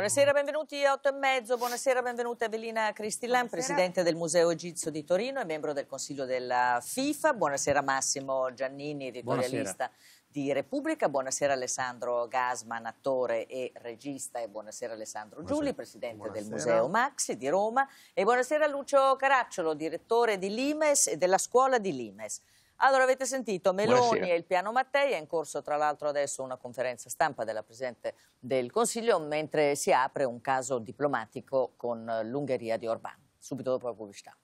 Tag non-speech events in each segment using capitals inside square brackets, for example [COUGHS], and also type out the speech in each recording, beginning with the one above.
Buonasera, benvenuti a 8 e mezzo. Buonasera, benvenuta Evelina Cristillan, Buonasera. presidente del Museo Egizio di Torino e membro del Consiglio della FIFA. Buonasera Massimo Giannini, editorialista di Repubblica. Buonasera Alessandro Gasman, attore e regista e buonasera Alessandro buonasera. Giuli, presidente buonasera. del Museo Maxi di Roma e buonasera Lucio Caracciolo, direttore di Limes e della scuola di Limes. Allora avete sentito Meloni Buonasera. e il piano Mattei, è in corso tra l'altro adesso una conferenza stampa della Presidente del Consiglio mentre si apre un caso diplomatico con l'Ungheria di Orbán. Subito dopo la pubblicità.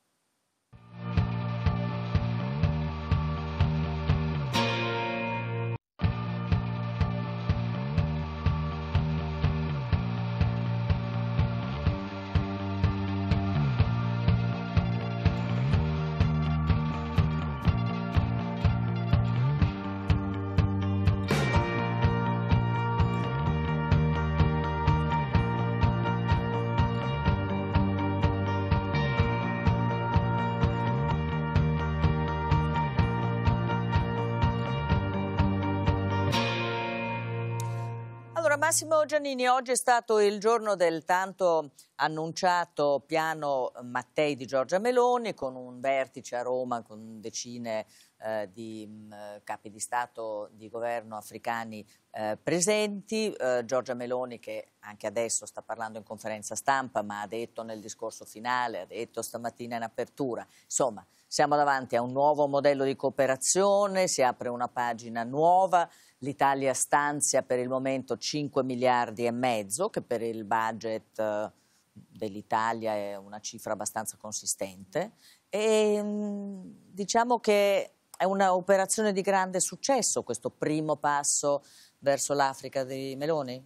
Massimo Giannini, oggi è stato il giorno del tanto annunciato piano Mattei di Giorgia Meloni con un vertice a Roma con decine eh, di mh, mm, capi di Stato di governo africani eh, presenti. Eh, Giorgia Meloni che anche adesso sta parlando in conferenza stampa ma ha detto nel discorso finale, ha detto stamattina in apertura, insomma siamo davanti a un nuovo modello di cooperazione, si apre una pagina nuova L'Italia stanzia per il momento 5 miliardi e mezzo, che per il budget eh, dell'Italia è una cifra abbastanza consistente. E mm, diciamo che è un'operazione di grande successo questo primo passo verso l'Africa di Meloni?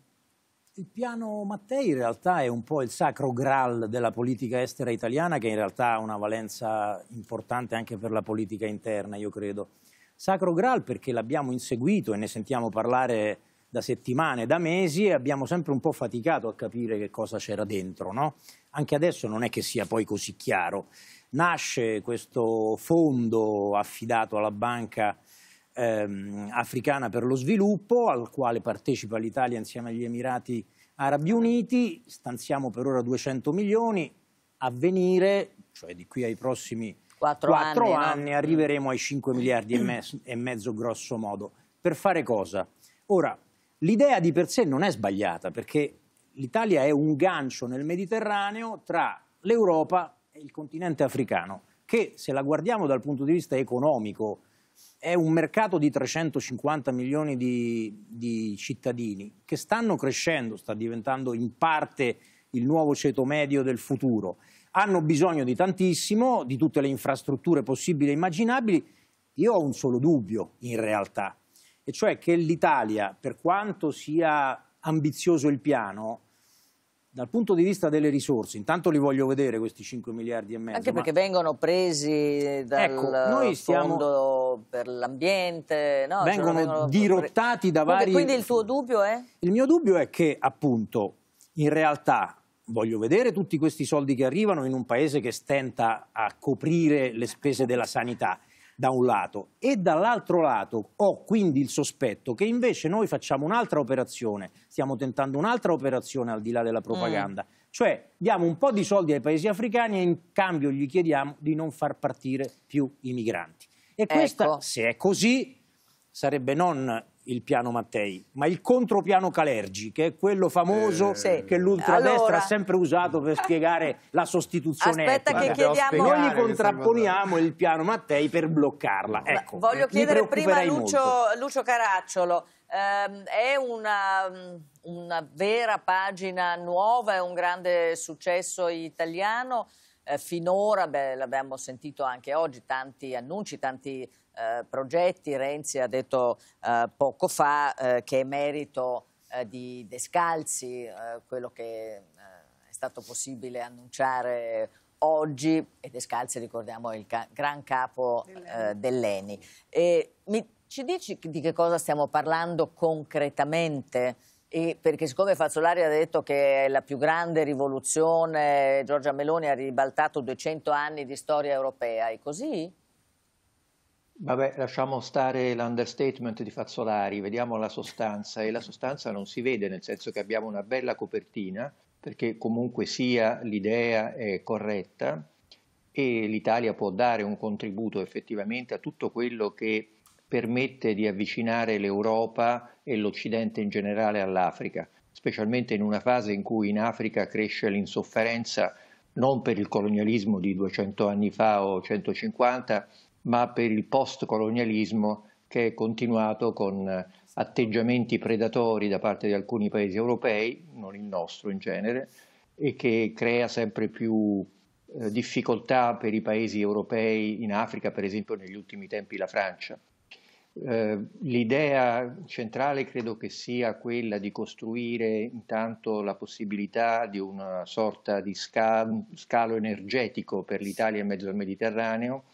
Il piano Mattei in realtà è un po' il sacro graal della politica estera italiana che in realtà ha una valenza importante anche per la politica interna, io credo. Sacro Graal perché l'abbiamo inseguito e ne sentiamo parlare da settimane, da mesi e abbiamo sempre un po' faticato a capire che cosa c'era dentro. No? Anche adesso non è che sia poi così chiaro. Nasce questo fondo affidato alla banca ehm, africana per lo sviluppo, al quale partecipa l'Italia insieme agli Emirati Arabi Uniti, stanziamo per ora 200 milioni, a venire, cioè di qui ai prossimi 4 anni, anni no? arriveremo ai 5 miliardi e, me e mezzo grosso modo. Per fare cosa? Ora, l'idea di per sé non è sbagliata perché l'Italia è un gancio nel Mediterraneo tra l'Europa e il continente africano che se la guardiamo dal punto di vista economico è un mercato di 350 milioni di, di cittadini che stanno crescendo, sta diventando in parte il nuovo ceto medio del futuro hanno bisogno di tantissimo, di tutte le infrastrutture possibili e immaginabili. Io ho un solo dubbio in realtà, e cioè che l'Italia, per quanto sia ambizioso il piano, dal punto di vista delle risorse, intanto li voglio vedere questi 5 miliardi e mezzo. Anche perché ma... vengono presi dal ecco, stiamo... fondo per l'ambiente. No? Cioè, vengono, vengono, dirottati da Dunque, vari... Quindi il tuo dubbio è? Il mio dubbio è che appunto in realtà voglio vedere tutti questi soldi che arrivano in un paese che stenta a coprire le spese della sanità da un lato e dall'altro lato ho quindi il sospetto che invece noi facciamo un'altra operazione, stiamo tentando un'altra operazione al di là della propaganda, mm. cioè diamo un po' di soldi ai paesi africani e in cambio gli chiediamo di non far partire più i migranti. E ecco. questa, se è così, sarebbe non il piano Mattei, ma il contropiano Calergi, che è quello famoso eh, che l'ultradestra allora... ha sempre usato per spiegare la sostituzione Aspetta etnica. che chiediamo... Noi gli contrapponiamo il piano Mattei per bloccarla. Ecco, Voglio chiedere prima a Lucio, Lucio, Caracciolo, ehm, è una, mm, una vera pagina nuova, è un grande successo italiano eh, finora, l'abbiamo sentito anche oggi, tanti annunci, tanti eh, progetti. Renzi ha detto eh, poco fa eh, che è merito eh, di Descalzi eh, quello che è stato possibile annunciare oggi e Descalzi ricordiamo è il ca gran capo dell'ENI. Dell ci dici di che cosa stiamo parlando concretamente? E perché siccome Fazzolari ha detto che è la più grande rivoluzione, Giorgia Meloni ha ribaltato 200 anni di storia europea, è così? Vabbè, lasciamo stare l'understatement di Fazzolari, vediamo la sostanza e la sostanza non si vede, nel senso che abbiamo una bella copertina, perché comunque sia l'idea è corretta e l'Italia può dare un contributo effettivamente a tutto quello che permette di avvicinare l'Europa e l'Occidente in generale all'Africa, specialmente in una fase in cui in Africa cresce l'insofferenza non per il colonialismo di 200 anni fa o 150, ma per il post-colonialismo che è continuato con atteggiamenti predatori da parte di alcuni paesi europei, non il nostro in genere, e che crea sempre più eh, difficoltà per i paesi europei in Africa, per esempio negli ultimi tempi la Francia. Eh, l'idea centrale credo che sia quella di costruire intanto la possibilità di una sorta di scalo energetico per l'Italia in mezzo al Mediterraneo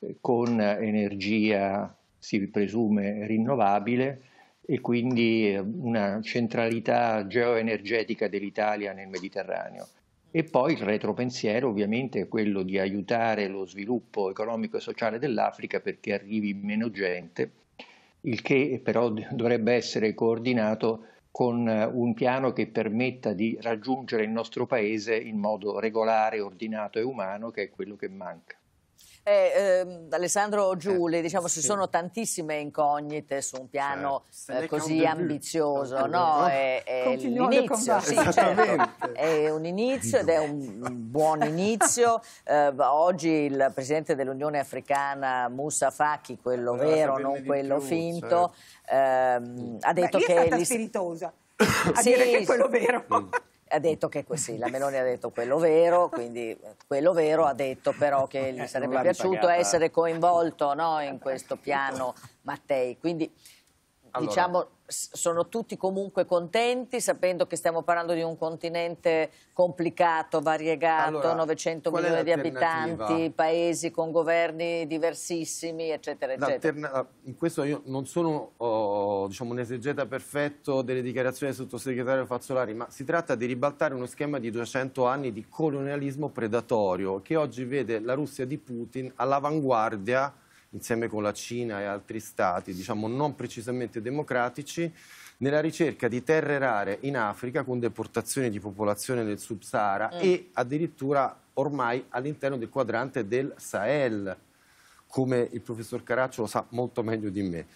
eh, con energia, si presume, rinnovabile e quindi eh, una centralità geoenergetica dell'Italia nel Mediterraneo. E poi il retropensiero ovviamente è quello di aiutare lo sviluppo economico e sociale dell'Africa perché arrivi meno gente, il che però dovrebbe essere coordinato con eh, un piano che permetta di raggiungere il nostro paese in modo regolare, ordinato e umano, che è quello che manca. Eh, ehm, eh, Alessandro Giuli, diciamo sì. ci sono tantissime incognite su un piano cioè, eh, così ambizioso, no? no? È, è l'inizio, sì, certo. è un inizio ed è un buon [LAUGHS] inizio. Eh, oggi il presidente dell'Unione Africana Moussa Faki, quello vero, non quello più, finto, certo. ehm, ha detto Beh, che... È stata spiritosa [COUGHS] a sì, dire che è quello vero. Mm ha detto che sì, la Meloni ha detto quello vero, quindi eh, quello vero ha detto però che gli sarebbe piaciuto pagata. essere coinvolto no, in questo piano Mattei. Quindi allora. diciamo sono tutti comunque contenti, sapendo che stiamo parlando di un continente complicato, variegato, allora, 900 milioni di abitanti, paesi con governi diversissimi, eccetera, eccetera. Ah, in questo io non sono oh, diciamo, un esegeta perfetto delle dichiarazioni del sottosegretario Fazzolari, ma si tratta di ribaltare uno schema di 200 anni di colonialismo predatorio che oggi vede la Russia di Putin all'avanguardia insieme con la Cina e altri stati, diciamo non precisamente democratici, nella ricerca di terre rare in Africa con deportazioni di popolazione del Sub-Sahara mm. e addirittura ormai all'interno del quadrante del Sahel, come il professor Caracciolo sa molto meglio di me.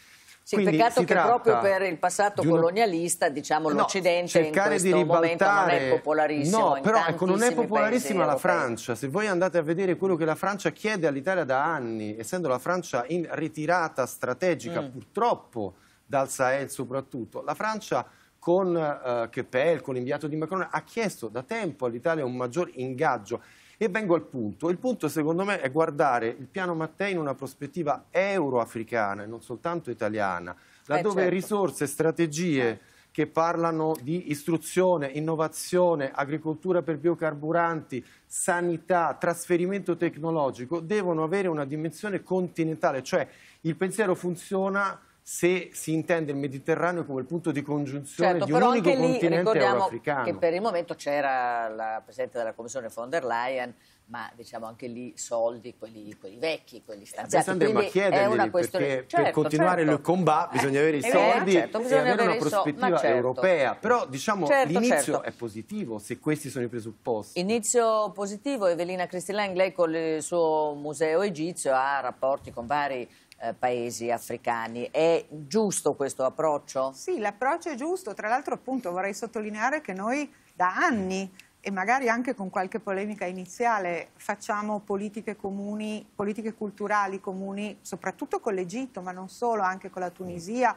Sì, Quindi peccato che proprio per il passato un... colonialista, diciamo, no, l'Occidente in questo ribaltare... momento non è popolarissimo. No, però ecco, non è popolarissima la Francia. Se voi andate a vedere quello che la Francia chiede all'Italia da anni, essendo la Francia in ritirata strategica, mm. purtroppo, dal Sahel soprattutto, la Francia con eh, Keppel, con l'inviato di Macron, ha chiesto da tempo all'Italia un maggior ingaggio. E vengo al punto. Il punto, secondo me, è guardare il piano Mattei in una prospettiva euro-africana e non soltanto italiana, eh, laddove eh, certo. risorse, strategie... Eh che parlano di istruzione, innovazione, agricoltura per biocarburanti, sanità, trasferimento tecnologico, devono avere una dimensione continentale, cioè il pensiero funziona se si intende il Mediterraneo come il punto di congiunzione certo, di un unico lì, continente euroafricano. che per il momento c'era la Presidente della Commissione von der Leyen, ma diciamo anche lì soldi, quelli, quelli vecchi, quelli eh, stanziati. Andremo a chiedergli questione... perché certo, per certo. continuare certo. il combat bisogna avere i eh, eh, soldi eh, certo, e avere, avere una prospettiva so, certo. europea. Però diciamo certo, l'inizio è positivo se questi sono i presupposti. Inizio positivo, Evelina Cristillan, lei con il suo museo egizio ha rapporti con vari eh, paesi africani. È giusto questo approccio? Sì, l'approccio è giusto. Tra l'altro appunto vorrei sottolineare che noi da anni e magari anche con qualche polemica iniziale, facciamo politiche comuni, politiche culturali comuni, soprattutto con l'Egitto, ma non solo, anche con la Tunisia,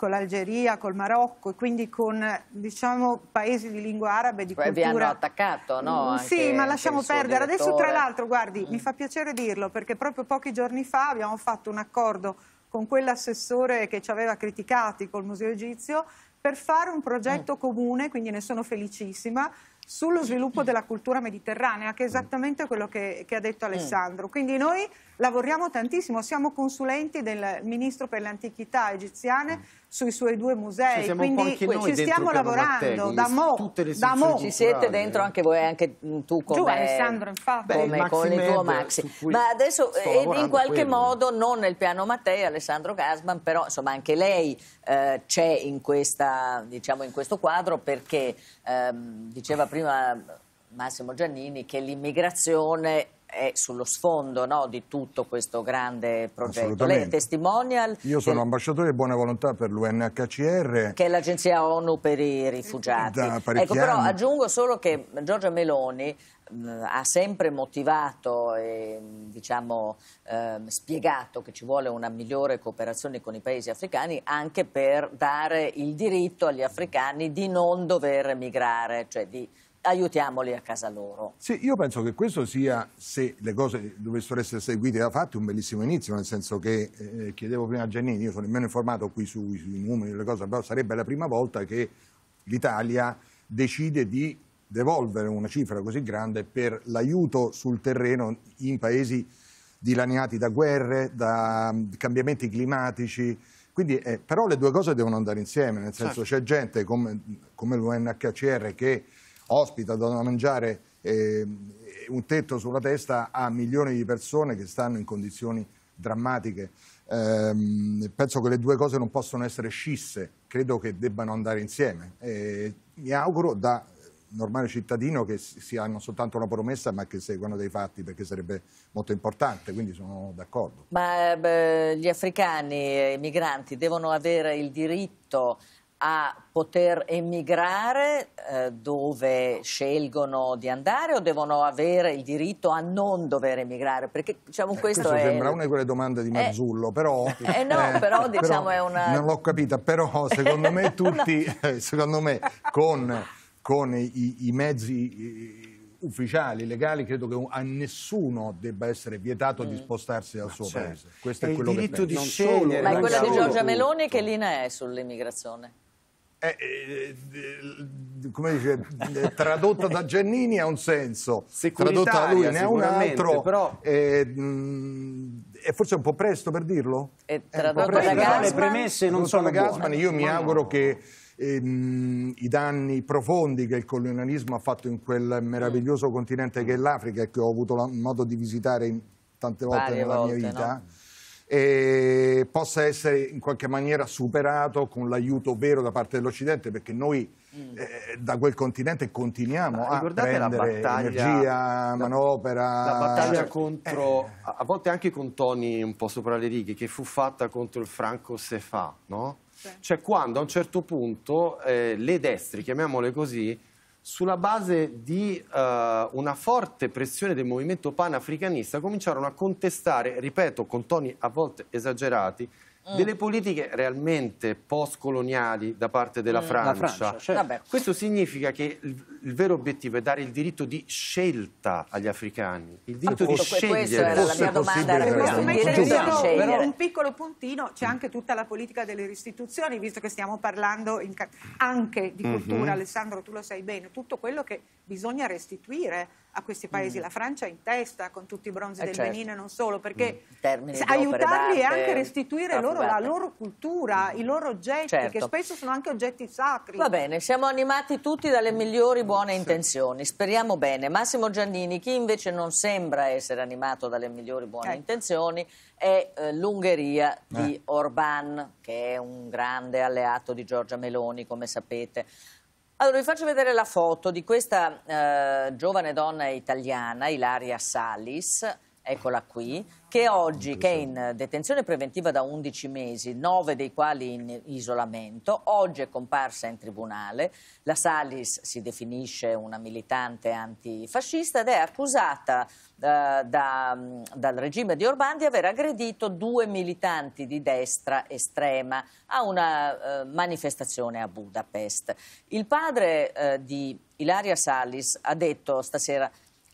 con l'Algeria, col Marocco e quindi con diciamo, paesi di lingua araba e di Poi cultura. Poi vi hanno attaccato, no? Mm, sì, ma lasciamo perdere. Adesso tra l'altro, guardi, mm. mi fa piacere dirlo perché proprio pochi giorni fa abbiamo fatto un accordo con quell'assessore che ci aveva criticati col Museo Egizio per fare un progetto mm. comune, quindi ne sono felicissima, sullo sviluppo della cultura mediterranea, che è esattamente quello che, che ha detto mm. Alessandro. Quindi noi lavoriamo tantissimo, siamo consulenti del Ministro per le Antichità egiziane mm sui suoi due musei, cioè, sì, quindi ci stiamo lavorando da mo', Ci siete dentro anche voi, anche tu come, Giù, Alessandro, infatti. come con il tuo Maxi. Ma adesso, ed eh, in qualche quello. modo, non nel piano Mattei, Alessandro Gasman, però insomma anche lei eh, c'è in, diciamo, in, questo quadro perché eh, diceva prima Massimo Giannini che l'immigrazione è sullo sfondo no, di tutto questo grande progetto. Lei è testimonial? Io sono del... ambasciatore di buona volontà per l'UNHCR. Che è l'agenzia ONU per i rifugiati. Da Ecco, però aggiungo solo che Giorgia Meloni ha sempre motivato e diciamo, eh, spiegato che ci vuole una migliore cooperazione con i paesi africani anche per dare il diritto agli africani di non dover migrare, cioè di aiutiamoli a casa loro. Sì, io penso che questo sia, se le cose dovessero essere seguite da fatti, un bellissimo inizio, nel senso che eh, eh, chiedevo prima a Giannini, io sono nemmeno informato qui sui, sui numeri, le cose, però sarebbe la prima volta che l'Italia decide di devolvere una cifra così grande per l'aiuto sul terreno in paesi dilaniati da guerre, da mm, cambiamenti climatici. Quindi, eh, però le due cose devono andare insieme, nel senso certo. c'è gente come, come l'UNHCR che ospita, da mangiare eh, un tetto sulla testa a milioni di persone che stanno in condizioni drammatiche. Eh, penso che le due cose non possono essere scisse, credo che debbano andare insieme. Eh, mi auguro da normale cittadino che si hanno soltanto una promessa ma che seguano dei fatti perché sarebbe molto importante, quindi sono d'accordo. Ma beh, gli africani, eh, i migranti, devono avere il diritto a poter emigrare eh, dove scelgono di andare o devono avere il diritto a non dover emigrare? Perché diciamo eh, questo, questo è... sembra una di quelle domande di eh, Marzullo, eh, però... Eh no, eh, però diciamo però, è una... Non l'ho capita, però [LAUGHS] secondo me tutti, no. secondo me con, con i, i, mezzi... ufficiali, legali, credo che a nessuno debba essere vietato mm. di spostarsi dal suo certo. paese. Questo è, è quello che penso. Di non scegliere, ma è quella di Giorgia Meloni che linea è sull'immigrazione? eh, eh, come dice, eh, tradotta da Giannini ha un senso, tradotta da lui ne ha un altro, però... Mh, eh, mm, è forse un po' presto per dirlo? Eh, è tradotta da Gassman? Le premesse non sono Gassman, io mi auguro che ehm, i danni profondi che il colonialismo ha fatto in quel meraviglioso continente che è l'Africa e che ho avuto modo di visitare tante volte Varie nella volte, mia vita... No? eh, possa essere in qualche maniera superato con l'aiuto vero da parte dell'Occidente, perché noi mm. eh, da quel continente continuiamo a prendere energia, manopera... La battaglia cioè, contro, eh. a volte anche con toni un po' sopra le righe, che fu fatta contro il Franco Sefà, no? Cioè quando a un certo punto eh, le destre, chiamiamole così, sulla base di uh, una forte pressione del movimento panafricanista, cominciarono a contestare, ripeto, con toni a volte esagerati, Mm. delle politiche realmente postcoloniali da parte della mm. Francia. Francia certo. Questo significa che il, il, vero obiettivo è dare il diritto di scelta agli africani, il diritto Appunto, di scegliere. Questa era la mia domanda, era questo, di scegliere. Però un piccolo puntino, c'è anche tutta la politica delle restituzioni, visto che stiamo parlando anche di mm-hmm. cultura, mm -hmm. Alessandro tu lo sai bene, tutto quello che bisogna restituire a questi paesi, mm. la Francia in testa con tutti i bronzi eh del certo. Benino e non solo, perché mm. aiutarli e anche restituire loro la loro cultura, mm. i loro oggetti, certo. che spesso sono anche oggetti sacri. Va bene, siamo animati tutti dalle migliori buone sì. intenzioni, speriamo bene. Massimo Giannini, chi invece non sembra essere animato dalle migliori buone eh. intenzioni è eh, l'Ungheria di eh. Orbán, che è un grande alleato di Giorgia Meloni, come sapete. Allora, vi faccio vedere la foto di questa eh, giovane donna italiana, Ilaria Salis, eccola qui, che oggi che è in detenzione preventiva da 11 mesi, 9 dei quali in isolamento, oggi è comparsa in tribunale, la Salis si definisce una militante antifascista ed è accusata eh, da, dal regime di Orbán di aver aggredito due militanti di destra estrema a una eh, manifestazione a Budapest. Il padre eh, di Ilaria Salis ha detto stasera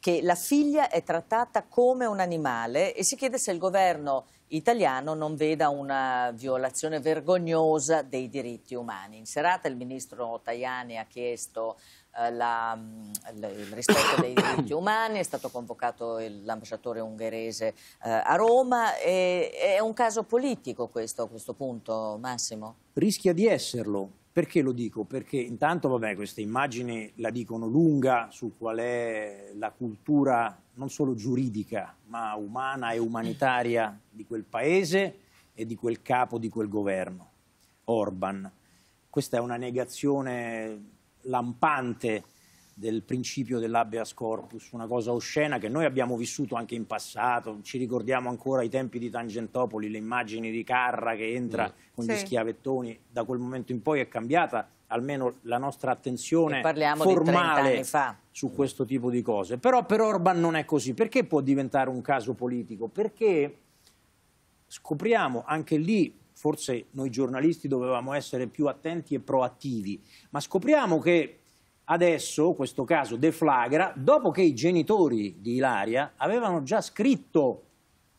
che la figlia è trattata come un animale e si chiede se il governo italiano non veda una violazione vergognosa dei diritti umani. In serata il ministro Tajani ha chiesto eh, la, mm, il rispetto dei [COUGHS] diritti umani, è stato convocato l'ambasciatore ungherese eh, a Roma. E, è un caso politico questo a questo punto, Massimo? Rischia di esserlo perché lo dico? Perché intanto vabbè, queste immagini la dicono lunga su qual è la cultura non solo giuridica, ma umana e umanitaria di quel paese e di quel capo di quel governo, Orban. Questa è una negazione lampante del principio dell'habeas corpus, una cosa oscena che noi abbiamo vissuto anche in passato, ci ricordiamo ancora i tempi di Tangentopoli, le immagini di Carra che entra mm. con sì. gli schiavettoni, da quel momento in poi è cambiata almeno la nostra attenzione formale su questo tipo di cose. Però per Orban non è così, perché può diventare un caso politico? Perché scopriamo anche lì forse noi giornalisti dovevamo essere più attenti e proattivi, ma scopriamo che adesso questo caso deflagra dopo che i genitori di Ilaria avevano già scritto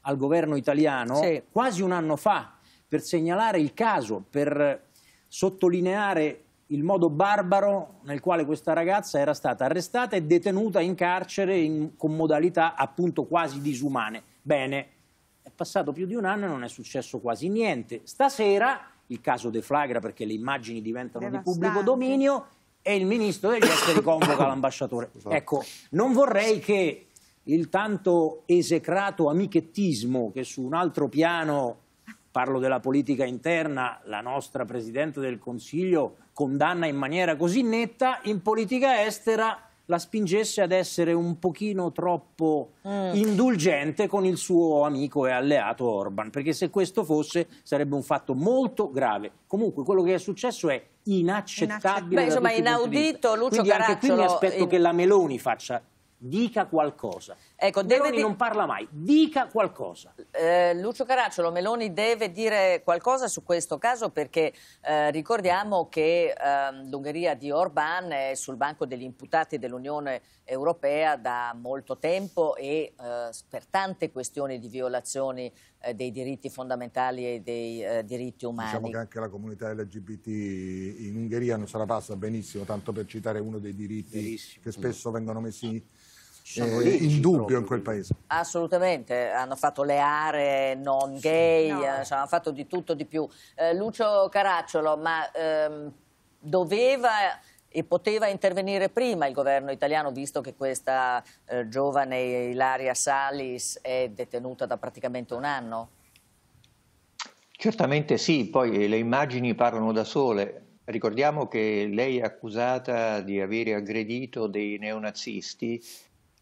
al governo italiano sì. quasi un anno fa per segnalare il caso, per sottolineare il modo barbaro nel quale questa ragazza era stata arrestata e detenuta in carcere in, con modalità appunto quasi disumane. Bene, è passato più di un anno e non è successo quasi niente. Stasera il caso deflagra perché le immagini diventano Devastante. di pubblico dominio e il ministro degli esteri convoca [COUGHS] l'ambasciatore. Esatto. Ecco, non vorrei che il tanto esecrato amichettismo che su un altro piano, parlo della politica interna, la nostra Presidente del Consiglio condanna in maniera così netta, in politica estera la spingesse ad essere un pochino troppo mm. indulgente con il suo amico e alleato Orban, perché se questo fosse sarebbe un fatto molto grave. Comunque quello che è successo è inaccettabile. Beh, insomma, inaudito Lucio Quindi Caracciolo anche qui mi aspetto in... che la Meloni faccia, dica qualcosa. Ecco, Meloni di... non parla mai, dica qualcosa. Eh, Lucio Caracciolo, Meloni deve dire qualcosa su questo caso perché eh, ricordiamo che eh, l'Ungheria di Orbán è sul banco degli imputati dell'Unione Europea da molto tempo e eh, per tante questioni di violazioni eh, dei diritti fondamentali e dei eh, diritti diciamo umani. Diciamo che anche la comunità LGBT in Ungheria non se la passa benissimo, tanto per citare uno dei diritti Verissimo. che spesso vengono messi in eh, in dubbio proprio. in quel paese. Assolutamente, hanno fatto le aree non gay, no. Eh, insomma, hanno fatto di tutto, di più. Eh, Lucio Caracciolo, ma ehm, doveva e poteva intervenire prima il governo italiano, visto che questa eh, giovane Ilaria Salis è detenuta da praticamente un anno? Certamente sì, poi eh, le immagini parlano da sole. Ricordiamo che lei è accusata di avere aggredito dei neonazisti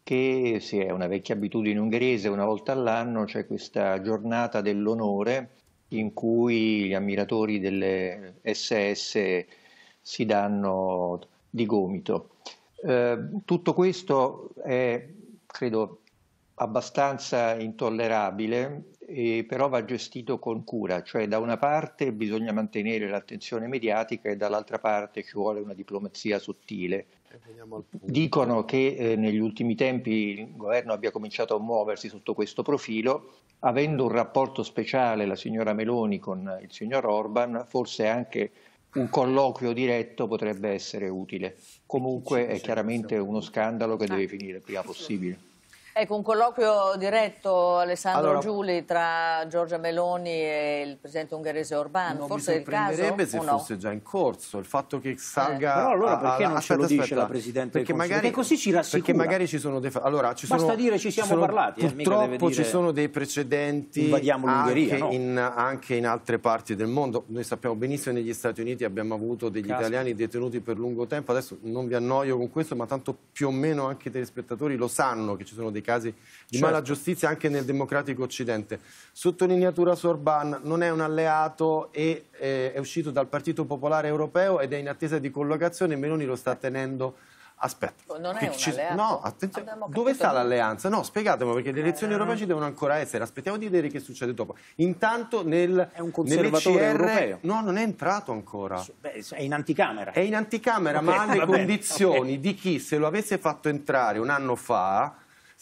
che sì, è una vecchia abitudine ungherese, una volta all'anno c'è questa giornata dell'onore in cui gli ammiratori delle SS si danno di gomito. Eh, tutto questo è, credo, abbastanza intollerabile, però va gestito con cura, cioè da una parte bisogna mantenere l'attenzione mediatica e dall'altra parte ci vuole una diplomazia sottile Dicono che eh, negli ultimi tempi il governo abbia cominciato a muoversi sotto questo profilo, avendo un rapporto speciale la signora Meloni con il signor Orban, forse anche un colloquio diretto potrebbe essere utile. Comunque è chiaramente uno scandalo che ah. deve finire il prima possibile. Ecco, un colloquio diretto, Alessandro allora, Giuli, tra Giorgia Meloni e il presidente ungherese Orbán. Forse è il caso? se no? fosse già in corso. Il fatto che eh, salga... Eh. Però allora perché a, non aspetta, ce lo aspetta, la Presidente perché magari, perché così ci rassicura. Perché magari ci sono dei... Allora, ci Basta sono, dire ci siamo ci sono, parlati. Eh, purtroppo eh, ci dire... sono dei precedenti anche, no? in, anche, in, altre parti del mondo. Noi sappiamo benissimo che negli Stati Uniti abbiamo avuto degli Casca. italiani detenuti per lungo tempo. Adesso non vi annoio con questo, ma tanto più o meno anche i telespettatori lo sanno che ci sono dei casi di certo. mala giustizia anche nel democratico occidente. Sottolineatura Sorban non è un alleato e eh, è uscito dal Partito Popolare Europeo ed è in attesa di collocazione, Meloni lo sta tenendo Aspetta, non è ci... no, dove sta l'alleanza? No, spiegatemi perché le elezioni eh. europee ci devono ancora essere. Aspettiamo di vedere che succede dopo. Intanto nel è un conservatore europeo. No, non è entrato ancora. Beh, è in anticamera. È in anticamera, okay, ma ha le condizioni okay. di chi se lo avesse fatto entrare un anno fa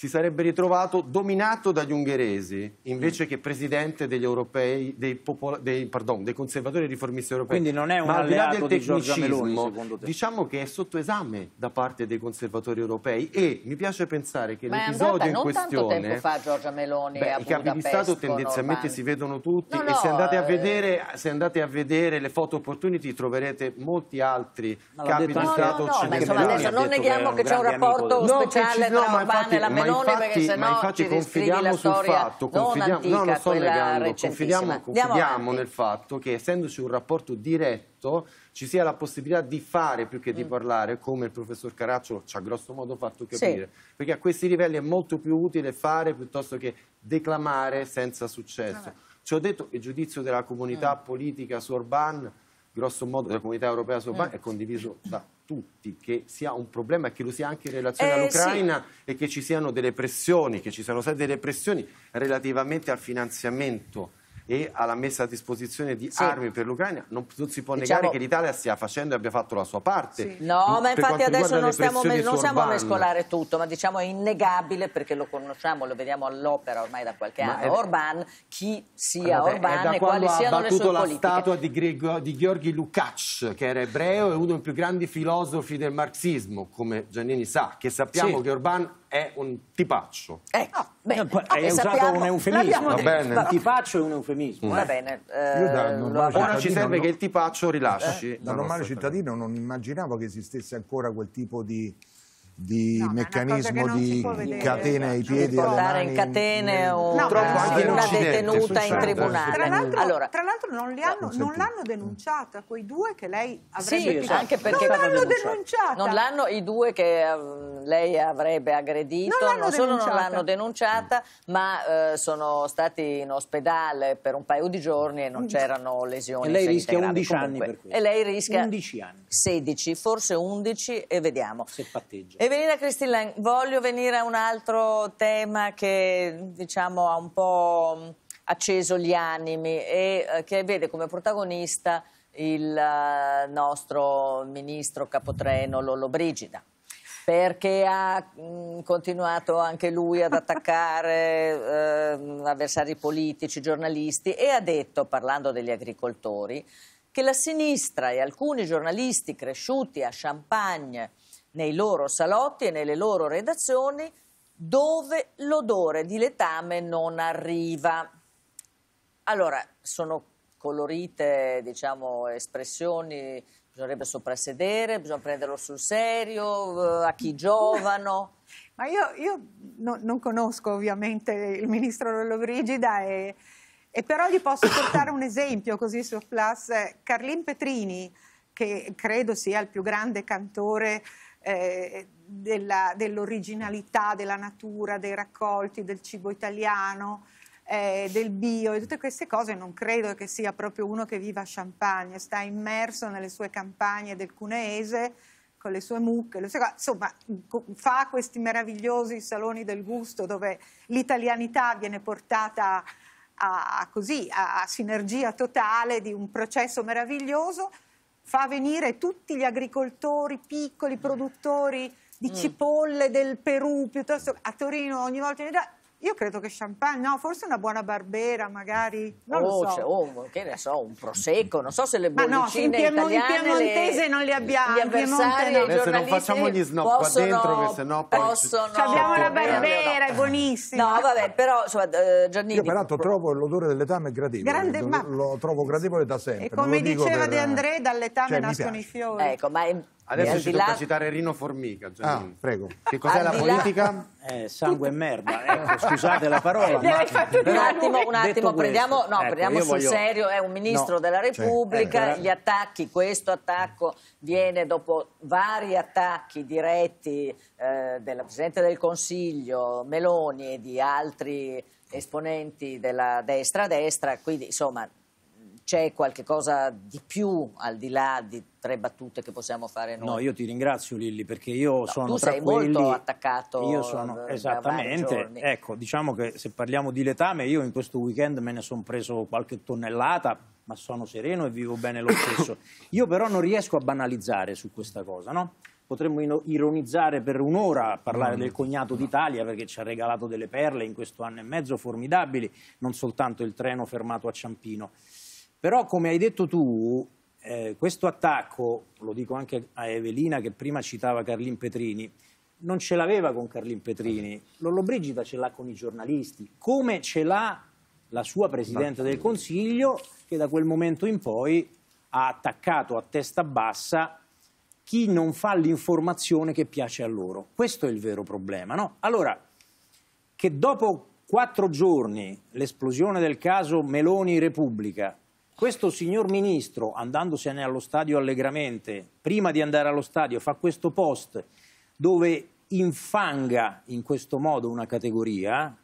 si sarebbe ritrovato dominato dagli ungheresi invece che presidente degli europei, dei, dei, pardon, dei conservatori e riformisti europei. Quindi non è un Ma al di là del tecnicismo, di Meloni, diciamo che è sotto esame da parte dei conservatori europei e mi piace pensare che l'episodio in questione... Ma tempo fa Giorgia Meloni beh, I capi di Stato tendenzialmente si vedono tutti no, no, e se andate, eh, vedere, eh... se andate, a vedere, le foto opportunity troverete molti altri capi di no, Stato occidentali. non neghiamo che c'è un rapporto speciale tra Urbano e la Meloni coglione infatti, perché sennò ma infatti ci confidiamo sul fatto, confidiamo, antica, no, non sto negando, confidiamo, confidiamo nel fatto che essendoci un rapporto diretto ci sia la possibilità di fare più che di mm. parlare, come il professor Caracciolo ci ha grosso modo fatto capire. Sì. Perché a questi livelli è molto più utile fare piuttosto che declamare senza successo. Ah, ci ho detto il giudizio della comunità mm. politica su Orban grosso modo la comunità europea sua mm. è condiviso da tutti, che sia un problema e che lo sia anche in relazione eh, all'Ucraina sì. e che ci siano delle pressioni, che ci siano state delle pressioni relativamente al finanziamento e alla messa a disposizione di sì. armi per l'Ucraina, non, non, si può diciamo... negare che l'Italia stia facendo e abbia fatto la sua parte. Sì. No, ma infatti adesso non stiamo non siamo a mescolare tutto, ma diciamo è innegabile perché lo conosciamo, lo vediamo all'opera ormai da qualche ma anno, è... Orban, chi sia Guardate, Orban e quali siano le sue politiche. ha battuto la statua di, Grego, di Gheorghi Lukács, che era ebreo e uno dei più grandi filosofi del marxismo, come Giannini sa, che sappiamo sì. che Orban è un tipaccio. Ecco, eh, ah, Okay, ah, Hai usato sappiamo. un eufemismo. Mm. Va bene. Il tipaccio è un eufemismo. Va bene. Eh, Ora ci serve non... che il tipaccio rilasci. Eh, da normale cittadino non immaginavo che esistesse ancora quel tipo di di no, meccanismo di catena ai piedi alle mani in catene o no, troppo anche una detenuta in certo tribunale tra l'altro, allora, non, l'hanno, denunciata quei due che lei avrebbe sì, esatto. anche perché non l'hanno denunciata non l'hanno i due che ehm, lei avrebbe aggredito non, non solo denunciata. non l'hanno denunciata ma uh, sono stati in ospedale per un paio di giorni e non mm. c'erano lesioni e lei rischia 11 anni per questo e lei rischia 11 anni 16 forse 11 e vediamo se patteggia Evelina Cristillan, voglio venire a un altro tema che diciamo, ha un po' acceso gli animi e eh, che vede come protagonista il eh, nostro ministro capotreno Lollobrigida perché ha continuato anche lui ad attaccare [LAUGHS] eh, avversari politici, giornalisti e ha detto, parlando degli agricoltori, che la sinistra e alcuni giornalisti cresciuti a Champagne nei loro salotti e nelle loro redazioni dove l'odore di letame non arriva. Allora, sono colorite diciamo, espressioni, bisognerebbe soprassedere, bisogna prenderlo sul serio, eh, a chi [LAUGHS] giovano. Ma io, io no, non conosco ovviamente il ministro Lollobrigida e, e però gli posso [COUGHS] portare un esempio così su Plus. Carlin Petrini, che credo sia il più grande cantore eh, dell'originalità dell della natura, dei raccolti, del cibo italiano, eh, del bio e tutte queste cose, non credo che sia proprio uno che viva a Champagne, sta immerso nelle sue campagne del cuneese con le sue mucche, le sue cose, insomma fa questi meravigliosi saloni del gusto dove l'italianità viene portata a, così, a sinergia totale di un processo meraviglioso fa venire tutti gli agricoltori, piccoli produttori di mm. cipolle del Perù, piuttosto a Torino ogni volta in Italia, io credo che champagne, no, forse una buona barbera magari, non oh, lo so. Cioè, oh, che ne so, un prosecco, non so se le bollicine Ma no, in, Piemont italiane, in piemontese le, non le abbiamo. Gli avversari, no. Eh, se non facciamo gli snob qua dentro, che sennò poi... Possono, ci, abbiamo la cioè, barbera, è buonissima. No, vabbè, però, insomma, eh, Giannini... Io peraltro trovo l'odore dell'etame gradevole, Grande, lo, ma... lo trovo gradevole da sempre. E come diceva per... De André, dall'etame cioè, nascono i fiori. Ecco, ma È, Adesso ci tocca là... citare Rino Formica. Ah, prego. Che cos'è la politica? Là... Eh, sangue e merda. [LAUGHS] Ecco, scusate la parola. ma... un attimo, un attimo prendiamo, no, ecco, prendiamo sul voglio... serio. È un ministro no, della certo. Repubblica. Cioè, eh, gli attacchi, questo attacco viene dopo vari attacchi diretti eh, della Presidente del Consiglio, Meloni e di altri esponenti della destra-destra. Quindi, insomma c'è qualche cosa di più al di là di tre battute che possiamo fare noi? No, io ti ringrazio Lilli perché io no, sono tu sei molto attaccato io sono, Esattamente, ecco, diciamo che se parliamo di letame io in questo weekend me ne sono preso qualche tonnellata ma sono sereno e vivo bene lo stesso. [COUGHS] io però non riesco a banalizzare su questa cosa, no? potremmo ironizzare per un'ora a parlare no, del cognato d'Italia perché ci ha regalato delle perle in questo anno e mezzo formidabili, non soltanto il treno fermato a Ciampino. Però, come hai detto tu, eh, questo attacco, lo dico anche a Evelina che prima citava Carlin Petrini, non ce l'aveva con Carlin Petrini, Lollobrigida ce l'ha con i giornalisti, come ce l'ha la sua Presidente del Consiglio che da quel momento in poi ha attaccato a testa bassa chi non fa l'informazione che piace a loro. Questo è il vero problema. No? Allora, che dopo quattro giorni l'esplosione del caso Meloni Repubblica questo signor ministro, andandosene allo stadio allegramente, prima di andare allo stadio fa questo post dove infanga in questo modo una categoria,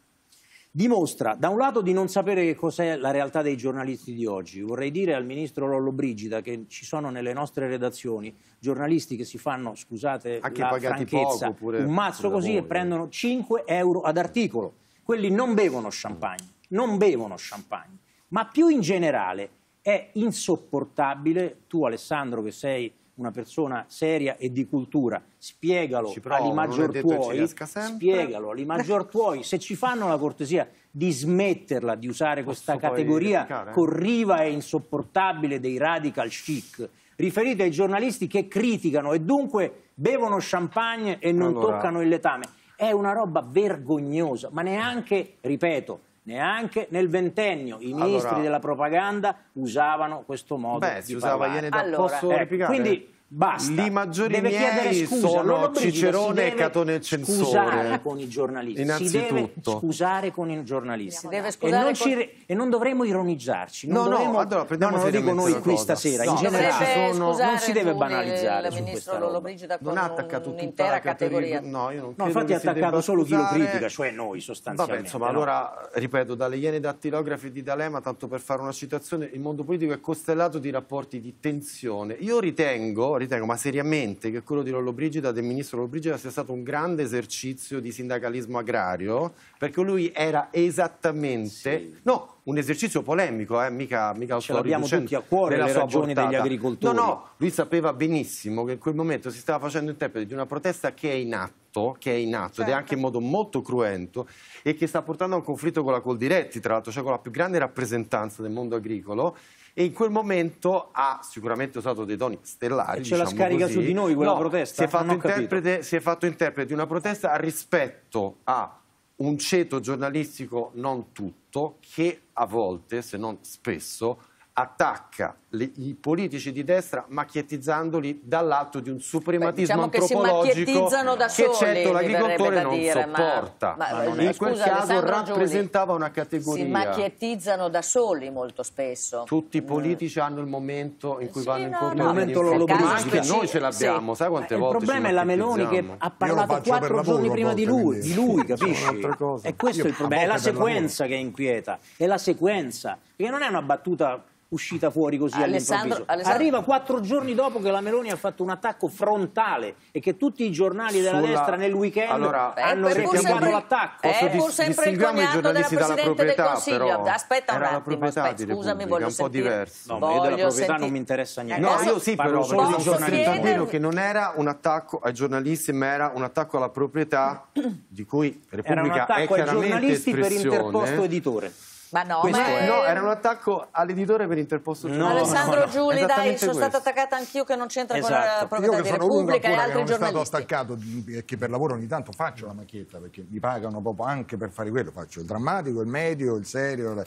dimostra da un lato di non sapere che cos'è la realtà dei giornalisti di oggi. Vorrei dire al ministro Lollo Brigida che ci sono nelle nostre redazioni giornalisti che si fanno, scusate Anche la franchezza, poco, un mazzo così e prendono 5 euro ad articolo. Quelli non bevono champagne, non bevono champagne. Ma più in generale, è insopportabile, tu Alessandro che sei una persona seria e di cultura, spiegalo provo, ali maggior tuoi, spiegalo ali maggior [LAUGHS] tuoi, se ci fanno la cortesia di smetterla di usare Posso questa categoria corriva e insopportabile dei radical chic, riferite ai giornalisti che criticano e dunque bevono champagne e non allora. toccano il letame. È una roba vergognosa, ma neanche, ripeto, Neanche nel ventennio i ministri allora... della propaganda usavano questo modo Beh, di si parlare. usava da allora, posso eh, Quindi Basta. I maggiori deve miei scusa, sono Cicerone e Catone il Censore. Scusare con i giornalisti. Innanzitutto. Si deve scusare con i giornalisti. E non, con... e non, dovremmo ironizzarci. Non no, dovremmo... no, allora, no, non lo dico noi qui cosa. stasera. No, in generale sono... non si deve banalizzare su questa roba. Non ha attaccato tutta la categoria. No, io non no infatti ha attaccato solo chi lo critica, cioè noi sostanzialmente. Vabbè, insomma, allora, ripeto, dalle iene dattilografi di D'Alema, tanto per fare una citazione, il mondo politico è costellato di rapporti di tensione. Io ritengo, ritengo, ma seriamente, che quello di Lollobrigida, del ministro Lollobrigida, sia stato un grande esercizio di sindacalismo agrario, perché lui era esattamente... Sì. No, un esercizio polemico, eh, mica, mica Ce l'abbiamo tutti a cuore le ragioni portata. degli agricoltori. No, no, lui sapeva benissimo che in quel momento si stava facendo interprete di una protesta che è in atto, che è in atto certo. ed è certo. anche in modo molto cruento e che sta portando a un conflitto con la Coldiretti, tra l'altro, cioè con la più grande rappresentanza del mondo agricolo, e in quel momento ha sicuramente usato dei toni stellari. E ce diciamo la scarica così. su di noi quella no, protesta? Si è, fatto interprete, si è fatto interprete di una protesta rispetto a un ceto giornalistico non tutto che a volte, se non spesso, attacca le, i politici di destra macchiettizzandoli dall'atto di un suprematismo Beh, diciamo antropologico che, che certo l'agricoltore non dire, sopporta. Ma, ma, ma non in quel caso Alessandro rappresentava Giuli, una categoria. Si macchiettizzano da soli molto spesso. Tutti i mm. politici mm. hanno il momento in cui sì, vanno no, incontro. No, momento lo ma anche noi ce l'abbiamo, sì. sai quante eh, volte Il problema è la Meloni che ha parlato quattro giorni prima di lui, di lui, [LAUGHS] capisci? E questo è il problema, è la sequenza che inquieta, è la sequenza, perché non è una battuta uscita fuori così così Alessandro, Alessandro, Arriva quattro giorni dopo che la Meloni ha fatto un attacco frontale e che tutti i giornali della Sulla... destra nel weekend allora, hanno rifiutato l'attacco. È eh, pur sempre il cognato della Presidente del Consiglio. Però, aspetta un attimo, aspetta, scusami, voglio un sentire. po' diverso. No, voglio io della proprietà sentire. non mi interessa niente. No, io sì, Parlo però solo posso di che non era un attacco ai giornalisti, ma era un attacco alla proprietà di cui Repubblica è chiaramente Era un attacco ai giornalisti per interposto eh. editore. Ma no, ma è... no, era un attacco all'editore per interposto no, Alessandro no, Giuli, dai, sono stata attaccata anch'io che non c'entra esatto. con la esatto. proprietà di Repubblica e altri giornalisti. Io sono stato attaccato, che per lavoro ogni tanto faccio la macchietta, perché mi pagano proprio anche per fare quello, faccio il drammatico, il medio, il serio...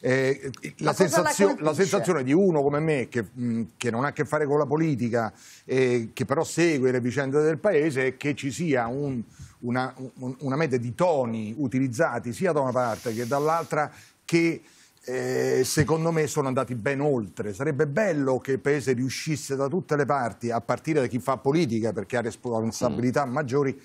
Eh, la, sensazio la, sensazione di uno come me che, mh, mm, che, non ha a che fare con la politica, eh, che però segue le vicende del paese, è che ci sia un, una, un, una, media di toni utilizzati sia da una parte che dall'altra che eh, secondo me sono andati ben oltre. Sarebbe bello che il Paese riuscisse da tutte le parti, a partire da chi fa politica, perché ha responsabilità mm. maggiori,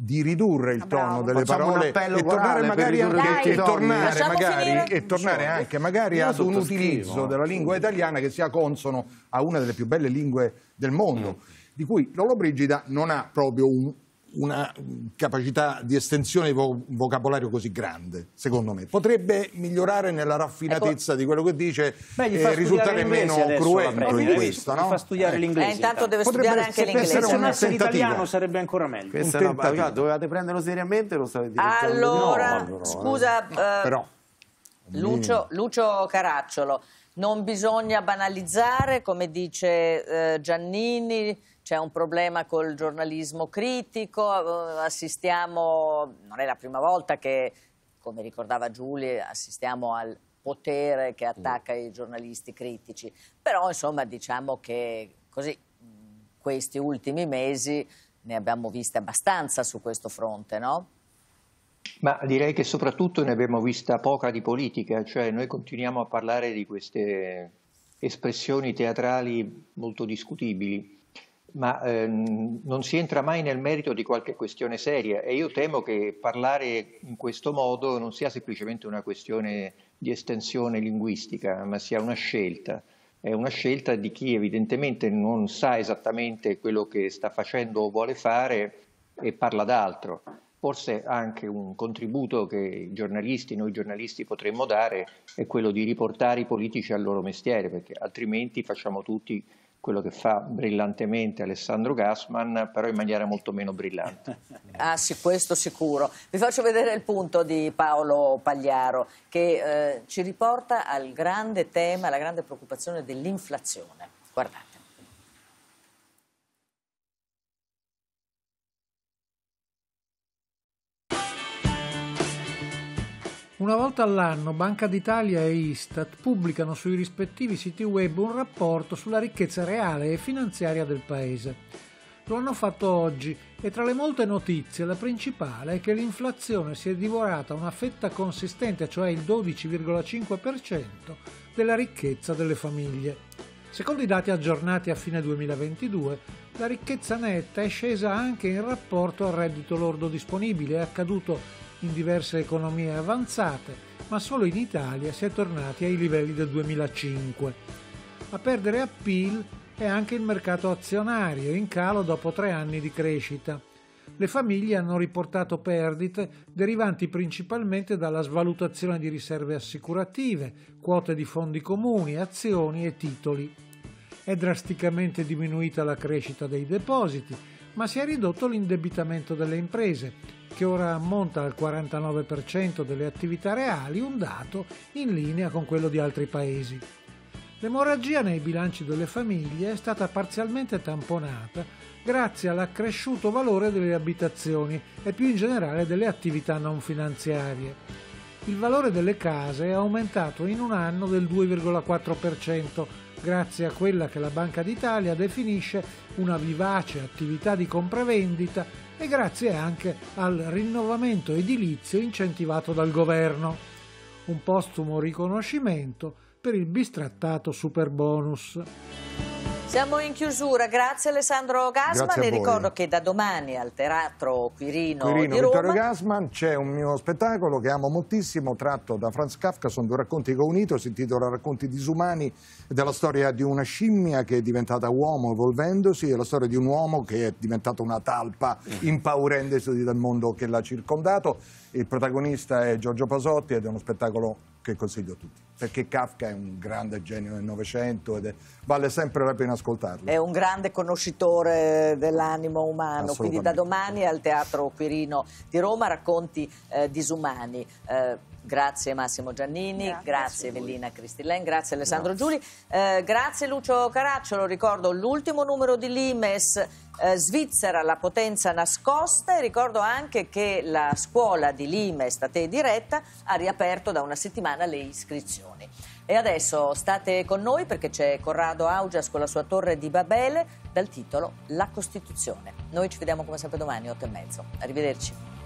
di ridurre il ah, tono Bravo, delle parole e tornare magari, anche, e tornare magari, e tornare anche magari ad un utilizzo della lingua italiana che sia consono a una delle più belle lingue del mondo, mm. di cui Lollobrigida non ha proprio un una capacità di estensione di vo vocabolario così grande, secondo me. Potrebbe migliorare nella raffinatezza ecco. di quello che dice Beh, e eh, risultare meno cruento in questo. No? fa studiare eh. l'inglese. Eh, intanto deve Potrebbe studiare anche l'inglese. Se fosse italiano sarebbe ancora meglio. Questa no, no, dovevate prenderlo seriamente lo state dicendo. Allora, no, scusa, eh, però, Lucio, Lucio Caracciolo, non bisogna banalizzare, come dice eh, Giannini c'è un problema col giornalismo critico, eh, assistiamo, non è la prima volta che, come ricordava Giulia, assistiamo al potere che mm. attacca mm. i giornalisti critici, però insomma diciamo che così questi ultimi mesi ne abbiamo viste abbastanza su questo fronte, no? Ma direi che soprattutto ne abbiamo vista poca di politica, cioè noi continuiamo a parlare di queste espressioni teatrali molto discutibili ma ehm, non si entra mai nel merito di qualche questione seria e io temo che parlare in questo modo non sia semplicemente una questione di estensione linguistica, ma sia una scelta. È una scelta di chi evidentemente non sa esattamente quello che sta facendo o vuole fare e parla d'altro. Forse anche un contributo che i giornalisti, noi giornalisti potremmo dare è quello di riportare i politici al loro mestiere, perché altrimenti facciamo tutti quello che fa brillantemente Alessandro Gassman, però in maniera molto meno brillante. [LAUGHS] Ah sì, questo sicuro. Vi faccio vedere il punto di Paolo Pagliaro che eh, ci riporta al grande tema, alla grande preoccupazione dell'inflazione. Guardate. Una volta all'anno Banca d'Italia e Istat pubblicano sui rispettivi siti web un rapporto sulla ricchezza reale e finanziaria del paese. Lo hanno fatto oggi e tra le molte notizie la principale è che l'inflazione si è divorata una fetta consistente, cioè il 12,5% della ricchezza delle famiglie. Secondo i dati aggiornati a fine 2022, la ricchezza netta è scesa anche in rapporto al reddito lordo disponibile, è accaduto in diverse economie avanzate, ma solo in Italia si è tornati ai livelli del 2005. A perdere appeal è anche il mercato azionario, in calo dopo tre anni di crescita. Le famiglie hanno riportato perdite derivanti principalmente dalla svalutazione di riserve assicurative, quote di fondi comuni, azioni e titoli. È drasticamente diminuita la crescita dei depositi, ma si è ridotto l'indebitamento delle imprese, che ora ammonta al 49% delle attività reali, un dato in linea con quello di altri paesi. L'emorragia nei bilanci delle famiglie è stata parzialmente tamponata grazie all'accresciuto valore delle abitazioni e più in generale delle attività non finanziarie. Il valore delle case è aumentato in un anno del 2,4% grazie a quella che la Banca d'Italia definisce una vivace attività di compravendita e grazie anche al rinnovamento edilizio incentivato dal governo, un postumo riconoscimento per il bistrattato superbonus. Siamo in chiusura, grazie Alessandro Gasman grazie e ricordo che da domani al Teatro Quirino, Quirino di Vittorio Roma... Gasman c'è un mio spettacolo che amo moltissimo, tratto da Franz Kafka, sono due racconti che ho unito, si intitola Racconti disumani, della storia di una scimmia che è diventata uomo evolvendosi e la storia di un uomo che è diventato una talpa impaurendosi dal mondo che l'ha circondato. Il protagonista è Giorgio Pasotti ed è uno spettacolo che consiglio a tutti, perché Kafka è un grande genio del Novecento ed è, vale sempre la pena ascoltarlo. È un grande conoscitore dell'animo umano, quindi da domani al Teatro Quirino di Roma racconti eh, disumani. Eh, Grazie Massimo Giannini, grazie, grazie Evellina Cristillen, grazie Alessandro grazie. Giuli, eh, grazie Lucio Caracciolo, ricordo l'ultimo numero di Limes, eh, Svizzera, la potenza nascosta e ricordo anche che la scuola di Limes, da te diretta, ha riaperto da una settimana le iscrizioni. E adesso state con noi perché c'è Corrado Augias con la sua torre di Babele dal titolo La Costituzione. Noi ci vediamo come sempre domani, 8 e mezzo. Arrivederci.